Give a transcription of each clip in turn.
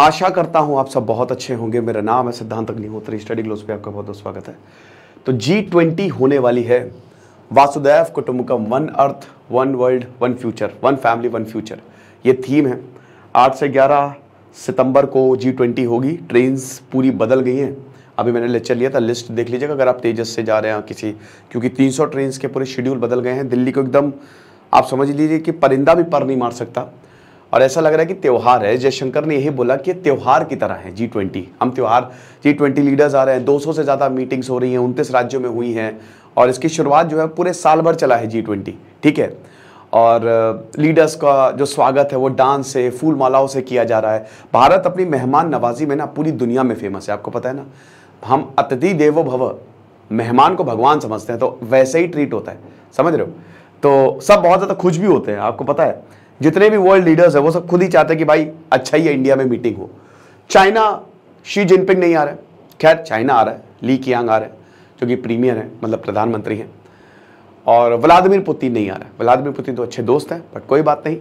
आशा करता हूँ आप सब बहुत अच्छे होंगे मेरा नाम है सिद्धांत अग्निहोत्री स्टडी ग्लोज पे आपका बहुत बहुत स्वागत है तो जी ट्वेंटी होने वाली है Vasudhaiva Kutumbakam one earth one world one future one family one future ये थीम है आठ से ग्यारह सितंबर को जी ट्वेंटी होगी ट्रेन्स पूरी बदल गई हैं अभी मैंने लेक्चर लिया था लिस्ट देख लीजिएगा अगर आप तेजस से जा रहे हैं किसी क्योंकि 300 ट्रेन के पूरे शेड्यूल बदल गए हैं दिल्ली को एकदम आप समझ लीजिए कि परिंदा भी पर नहीं मार सकता और ऐसा लग रहा है कि त्यौहार है जयशंकर ने यही बोला कि त्यौहार की तरह है जी ट्वेंटी हम त्यौहार जी ट्वेंटी लीडर्स आ रहे हैं 200 से ज़्यादा मीटिंग्स हो रही हैं उनतीस राज्यों में हुई हैं और इसकी शुरुआत जो है पूरे साल भर चला है जी ट्वेंटी ठीक है और लीडर्स uh, का जो स्वागत है वो डांस से फूल मालाओं से किया जा रहा है भारत अपनी मेहमान नवाजी में ना पूरी दुनिया में फेमस है आपको पता है ना हम अतिथि देवो भव मेहमान को भगवान समझते हैं तो वैसे ही ट्रीट होता है समझ रहे हो तो सब बहुत ज़्यादा खुश भी होते हैं आपको पता है जितने भी वर्ल्ड लीडर्स हैं वो सब खुद ही चाहते हैं कि भाई अच्छा ही है इंडिया में मीटिंग हो चाइना शी जिनपिंग नहीं आ रहा है खैर चाइना आ रहा है ली कियांग आ रहा है जो कि प्रीमियर है मतलब प्रधानमंत्री हैं और व्लादिमिर पुतिन नहीं आ रहा है व्लादिमिर पुतिन तो अच्छे दोस्त हैं बट कोई बात नहीं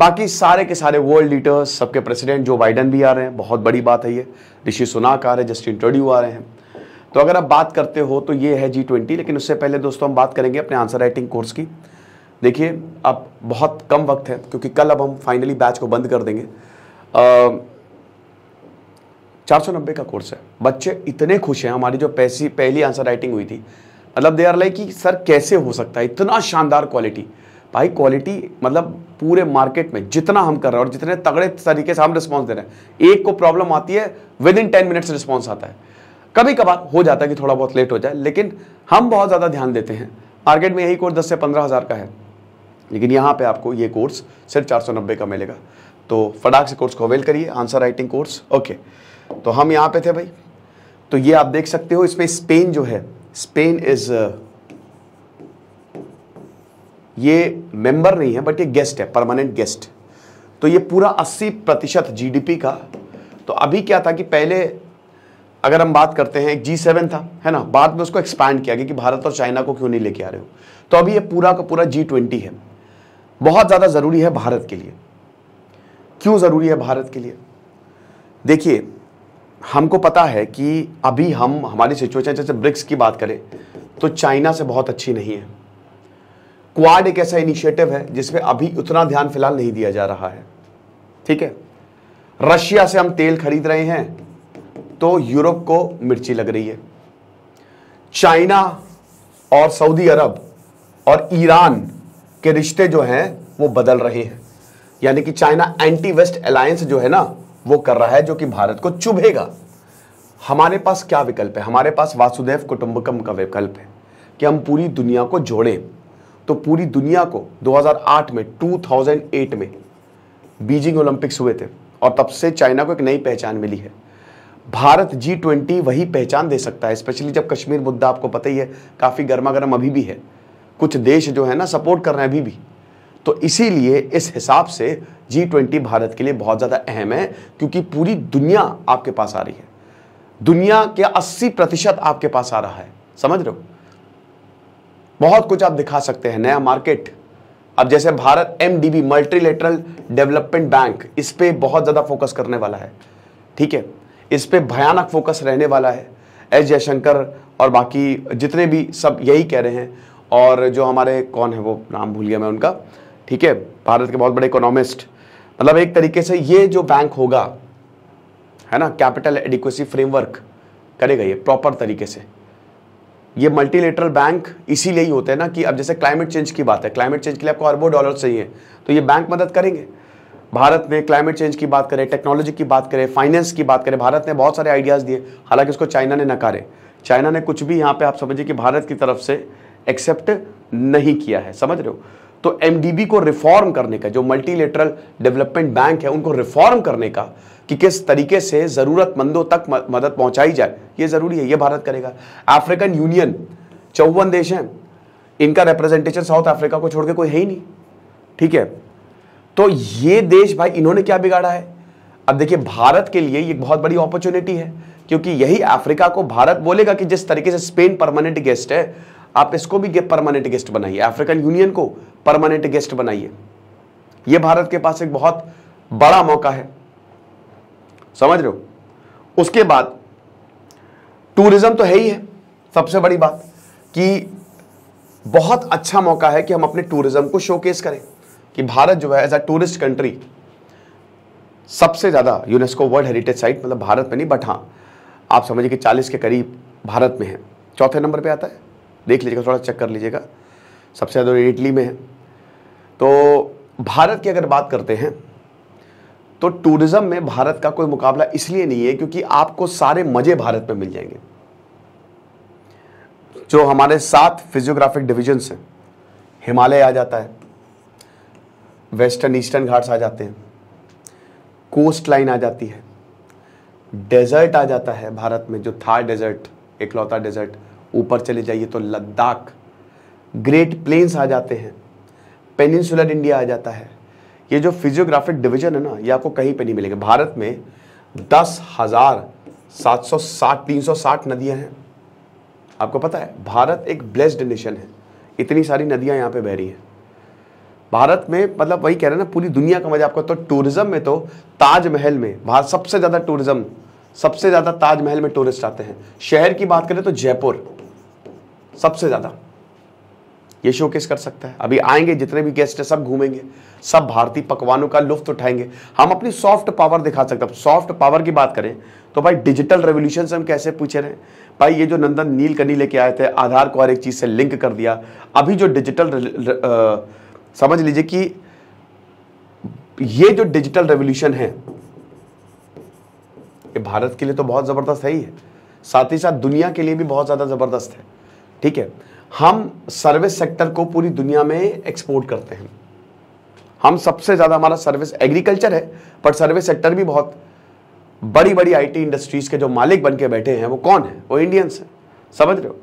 बाकी सारे के सारे वर्ल्ड लीडर्स सबके प्रेसिडेंट जो बाइडन भी आ रहे हैं बहुत बड़ी बात है ये ऋषि सुनाक आ रहे हैं जस्टिन ट्रूड्यू आ रहे हैं तो अगर आप बात करते हो तो ये है जी ट्वेंटी लेकिन उससे पहले दोस्तों हम बात करेंगे अपने आंसर राइटिंग कोर्स की देखिए अब बहुत कम वक्त है क्योंकि कल अब हम फाइनली बैच को बंद कर देंगे चार सौ नब्बे का कोर्स है बच्चे इतने खुश हैं हमारी जो पैसी पहली आंसर राइटिंग हुई थी मतलब दे आर लाइक कि सर कैसे हो सकता है इतना शानदार क्वालिटी भाई क्वालिटी मतलब पूरे मार्केट में जितना हम कर रहे हैं और जितने तगड़े तरीके से हम रिस्पॉन्स दे रहे हैं एक को प्रॉब्लम आती है within ten minutes response आता है कभी कभार हो जाता है कि थोड़ा बहुत लेट हो जाए लेकिन हम बहुत ज़्यादा ध्यान देते हैं मार्केट में यही कोर्स दस से पंद्रह हज़ार का है लेकिन यहाँ पे आपको ये कोर्स सिर्फ चार सौ नब्बे का मिलेगा तो फटाक से कोर्स को अवेल करिए आंसर राइटिंग कोर्स ओके तो हम यहाँ पे थे भाई तो ये आप देख सकते हो इसमें स्पेन जो है स्पेन इज uh, ये मेंबर नहीं है बट ये गेस्ट है परमानेंट गेस्ट तो ये पूरा 80 प्रतिशत जीडीपी का तो अभी क्या था कि पहले अगर हम बात करते हैं एक जी सेवन था है ना बाद में उसको एक्सपैंड किया गया कि भारत और चाइना को क्यों नहीं लेके आ रहे हो तो अभी ये पूरा का पूरा जी ट्वेंटी है बहुत ज़्यादा ज़रूरी है भारत के लिए क्यों ज़रूरी है भारत के लिए देखिए हमको पता है कि अभी हम हमारी सिचुएशन जैसे ब्रिक्स की बात करें तो चाइना से बहुत अच्छी नहीं है क्वाड एक ऐसा इनिशिएटिव है जिसमें अभी उतना ध्यान फिलहाल नहीं दिया जा रहा है ठीक है रशिया से हम तेल खरीद रहे हैं तो यूरोप को मिर्ची लग रही है चाइना और सऊदी अरब और ईरान के रिश्ते जो हैं वो बदल रहे हैं यानी कि चाइना एंटी वेस्ट अलायंस जो है ना वो कर रहा है जो कि भारत को चुभेगा हमारे पास क्या विकल्प है हमारे पास वासुदेव कुटुंबकम का विकल्प है कि हम पूरी दुनिया को जोड़ें तो पूरी दुनिया को 2008 में 2008 में बीजिंग ओलंपिक्स हुए थे और तब से चाइना को एक नई पहचान मिली है भारत जी ट्वेंटी वही पहचान दे सकता है स्पेशली जब कश्मीर मुद्दा आपको पता ही है काफ़ी गर्मा गर्म अभी भी है कुछ देश जो है ना सपोर्ट कर रहे हैं अभी भी तो इसीलिए इस हिसाब से जी ट्वेंटी भारत के लिए बहुत ज़्यादा अहम है क्योंकि पूरी दुनिया आपके पास आ रही है दुनिया के 80 प्रतिशत आपके पास आ रहा है समझ रहे हो बहुत कुछ आप दिखा सकते हैं नया मार्केट अब जैसे Bharat M D B multilateral development bank इस पर बहुत ज़्यादा फोकस करने वाला है ठीक है इस पर भयानक फोकस रहने वाला है एस जयशंकर और बाकी जितने भी सब यही कह रहे हैं और जो हमारे कौन है वो नाम भूल गया मैं उनका ठीक है भारत के बहुत बड़े इकोनॉमिस्ट मतलब एक तरीके से ये जो बैंक होगा है ना कैपिटल एडिक्वेसी फ्रेमवर्क करेगा ये प्रॉपर तरीके से ये मल्टीलेटरल बैंक इसीलिए ही होते हैं ना कि अब जैसे क्लाइमेट चेंज की बात है क्लाइमेट चेंज के लिए आपको अरबों डॉलर चाहिए तो ये बैंक मदद करेंगे भारत ने क्लाइमेट चेंज की बात करें टेक्नोलॉजी की बात करें फाइनेंस की बात करें भारत ने बहुत सारे आइडियाज़ दिए हालांकि उसको चाइना ने नकारे चाइना ने कुछ भी यहाँ पे आप समझिए कि भारत की तरफ से एक्सेप्ट नहीं किया है समझ रहे हो तो एमडीबी को रिफॉर्म करने का जो मल्टीलेटरल डेवलपमेंट बैंक है उनको रिफॉर्म करने का कि किस तरीके से ज़रूरतमंदों तक मदद पहुंचाई जाए ये ज़रूरी है ये भारत करेगा अफ्रीकन यूनियन चौवन देश हैं इनका रिप्रेजेंटेशन साउथ अफ्रीका को छोड़कर कोई है ही नहीं ठीक है तो ये देश भाई इन्होंने क्या बिगाड़ा है अब देखिए भारत के लिए ये बहुत बड़ी अपॉर्चुनिटी है क्योंकि यही अफ्रीका को भारत बोलेगा कि जिस तरीके से स्पेन परमानेंट गेस्ट है आप इसको भी परमानेंट गेस्ट बनाइए अफ्रीकन यूनियन को परमानेंट गेस्ट बनाइए यह भारत के पास एक बहुत बड़ा मौका है समझ रहे हो उसके बाद टूरिज्म तो है ही है सबसे बड़ी बात कि बहुत अच्छा मौका है कि हम अपने टूरिज्म को शोकेस करें कि भारत जो है एज अ टूरिस्ट कंट्री सबसे ज़्यादा यूनेस्को वर्ल्ड हेरिटेज साइट मतलब भारत में नहीं बट हाँ आप समझिए कि चालीस के करीब भारत में है चौथे नंबर पे आता है देख लीजिएगा थोड़ा चेक कर लीजिएगा सबसे ज़्यादा इटली में है तो भारत की अगर बात करते हैं तो टूरिज़्म में भारत का कोई मुकाबला इसलिए नहीं है क्योंकि आपको सारे मज़े भारत में मिल जाएंगे जो हमारे सात फिजियोग्राफिक डिविजन्स हैं हिमालय आ जाता है वेस्टर्न ईस्टर्न घाट्स आ जाते हैं कोस्ट लाइन आ जाती है डेजर्ट आ जाता है भारत में जो थार डेजर्ट इकलौता डेजर्ट ऊपर चले जाइए तो लद्दाख ग्रेट प्लेन्स आ जाते हैं पेनिनसुलर इंडिया आ जाता है ये जो फिजियोग्राफिक डिवीजन है ना ये आपको कहीं पे नहीं मिलेगा भारत में दस हज़ार सात सौ साठ तीन सौ साठ नदियाँ हैं आपको पता है भारत एक ब्लेस्ड नेशन है इतनी सारी नदियाँ यहाँ पे बह रही हैं भारत में मतलब वही कह रहे हैं ना पूरी दुनिया का मजा आपको तो टूरिज्म में तो ताजमहल में भारत सबसे ज़्यादा टूरिज्म सबसे ज़्यादा ताजमहल में टूरिस्ट आते हैं शहर की बात करें तो जयपुर सबसे ज़्यादा ये शो किस कर सकता है अभी आएंगे जितने भी गेस्ट हैं सब घूमेंगे सब भारतीय पकवानों का लुफ्त उठाएंगे हम अपनी सॉफ्ट पावर दिखा सकते हैं सॉफ्ट पावर की बात करें तो भाई डिजिटल रेवोल्यूशन से हम कैसे पूछे रहे भाई ये जो नंदन नील कनी लेके आए थे आधार को हर एक चीज़ से लिंक कर दिया अभी जो डिजिटल र, र, र, समझ लीजिए कि ये जो डिजिटल रेवोल्यूशन है ये भारत के लिए तो बहुत ज़बरदस्त है ही है साथ ही साथ दुनिया के लिए भी बहुत ज़्यादा ज़बरदस्त है ठीक है हम सर्विस सेक्टर को पूरी दुनिया में एक्सपोर्ट करते हैं हम सबसे ज़्यादा हमारा सर्विस एग्रीकल्चर है पर सर्विस सेक्टर भी बहुत बड़ी बड़ी आईटी इंडस्ट्रीज़ के जो मालिक बन के बैठे हैं वो कौन है वो इंडियंस हैं समझ रहे हो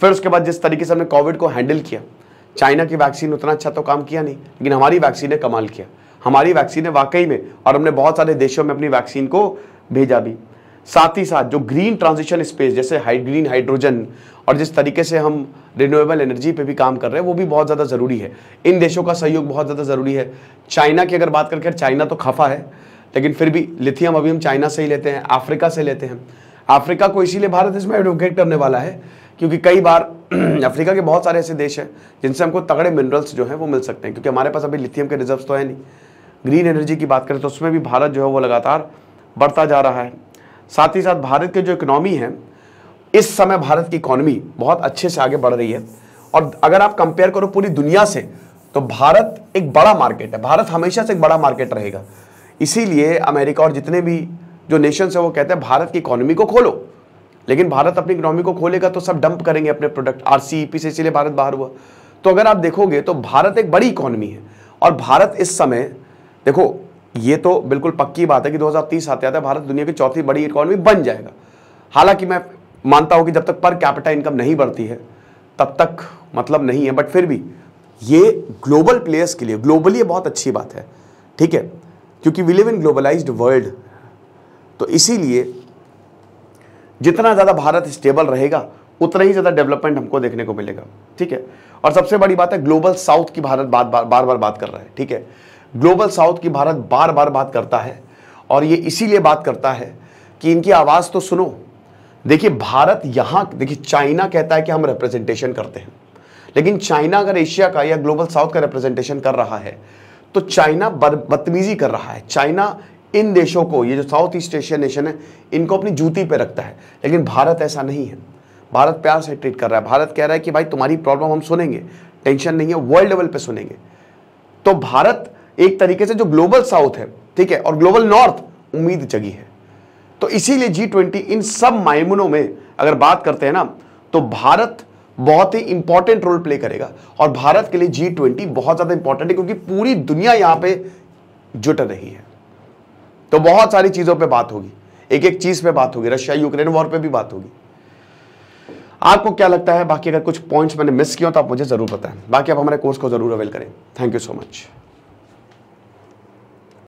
फिर उसके बाद जिस तरीके से हमने कोविड को हैंडल किया चाइना की वैक्सीन उतना अच्छा तो काम किया नहीं लेकिन हमारी वैक्सीन ने कमाल किया हमारी वैक्सीन ने वाकई में और हमने बहुत सारे देशों में अपनी वैक्सीन को भेजा भी साथ ही साथ जो ग्रीन ट्रांजिशन स्पेस जैसे हाई ग्रीन हाइड्रोजन और जिस तरीके से हम रिन्यूएबल एनर्जी पे भी काम कर रहे हैं वो भी बहुत ज़्यादा ज़रूरी है इन देशों का सहयोग बहुत ज़्यादा ज़रूरी है चाइना की अगर बात करके चाइना तो खफा है लेकिन फिर भी लिथियम अभी हम चाइना से ही लेते हैं अफ्रीका से लेते हैं अफ्रीका को इसीलिए भारत इसमें एडवोकेट करने वाला है क्योंकि कई बार अफ्रीका के बहुत सारे ऐसे देश हैं जिनसे हमको तगड़े मिनरल्स जो हैं वो मिल सकते हैं क्योंकि हमारे पास अभी लिथियम के रिजर्व्स तो है नहीं ग्रीन एनर्जी की बात करें तो उसमें भी भारत जो है वो लगातार बढ़ता जा रहा है साथ ही साथ भारत की जो इकोनॉमी है इस समय भारत की इकोनॉमी बहुत अच्छे से आगे बढ़ रही है और अगर आप कंपेयर करो पूरी दुनिया से तो भारत एक बड़ा मार्केट है भारत हमेशा से एक बड़ा मार्केट रहेगा इसीलिए अमेरिका और जितने भी जो नेशंस हैं वो कहते हैं भारत की इकोनॉमी को खोलो लेकिन भारत अपनी इकोनॉमी को खोलेगा तो सब डंप करेंगे अपने प्रोडक्ट आर e से इसीलिए भारत बाहर हुआ तो अगर आप देखोगे तो भारत एक बड़ी इकोनॉमी है और भारत इस समय देखो ये तो बिल्कुल पक्की बात है कि 2030 आते आते भारत दुनिया की चौथी बड़ी इकोनॉमी बन जाएगा हालांकि मैं मानता हूं कि जब तक पर कैपिटा इनकम नहीं बढ़ती है तब तक मतलब नहीं है बट फिर भी ये ग्लोबल प्लेयर्स के लिए ग्लोबली बहुत अच्छी बात है ठीक है क्योंकि we live in globalised world तो इसीलिए जितना ज़्यादा भारत स्टेबल रहेगा उतना ही ज़्यादा डेवलपमेंट हमको देखने को मिलेगा ठीक है और सबसे बड़ी बात है ग्लोबल साउथ की भारत बात बार बार बार बात कर रहा है ठीक है ग्लोबल साउथ की भारत बार बार बात करता है और ये इसीलिए बात करता है कि इनकी आवाज़ तो सुनो देखिए भारत यहाँ देखिए चाइना कहता है कि हम रिप्रेजेंटेशन करते हैं लेकिन चाइना अगर एशिया का या ग्लोबल साउथ का रिप्रेजेंटेशन कर रहा है तो चाइना बदतमीजी कर रहा है चाइना इन देशों को ये जो साउथ ईस्ट एशियन नेशन है इनको अपनी जूती पे रखता है लेकिन भारत ऐसा नहीं है भारत प्यार से ट्रीट कर रहा है भारत कह रहा है कि भाई तुम्हारी प्रॉब्लम हम सुनेंगे टेंशन नहीं है वर्ल्ड लेवल पे सुनेंगे तो भारत एक तरीके से जो ग्लोबल साउथ है ठीक है और ग्लोबल नॉर्थ उम्मीद जगी है तो इसीलिए जी ट्वेंटी इन सब मायमुनों में अगर बात करते हैं ना तो भारत बहुत ही इंपॉर्टेंट रोल प्ले करेगा और भारत के लिए जी ट्वेंटी बहुत ज़्यादा इंपॉर्टेंट है क्योंकि पूरी दुनिया यहाँ पे जुट रही है तो बहुत सारी चीजों पर बात होगी एक एक चीज पर बात होगी रशिया यूक्रेन वॉर पर भी बात होगी आपको क्या लगता है बाकी अगर कुछ पॉइंट्स मैंने मिस किया तो आप मुझे जरूर बताएं बाकी आप हमारे कोर्स को जरूर अवेल करें थैंक यू सो मच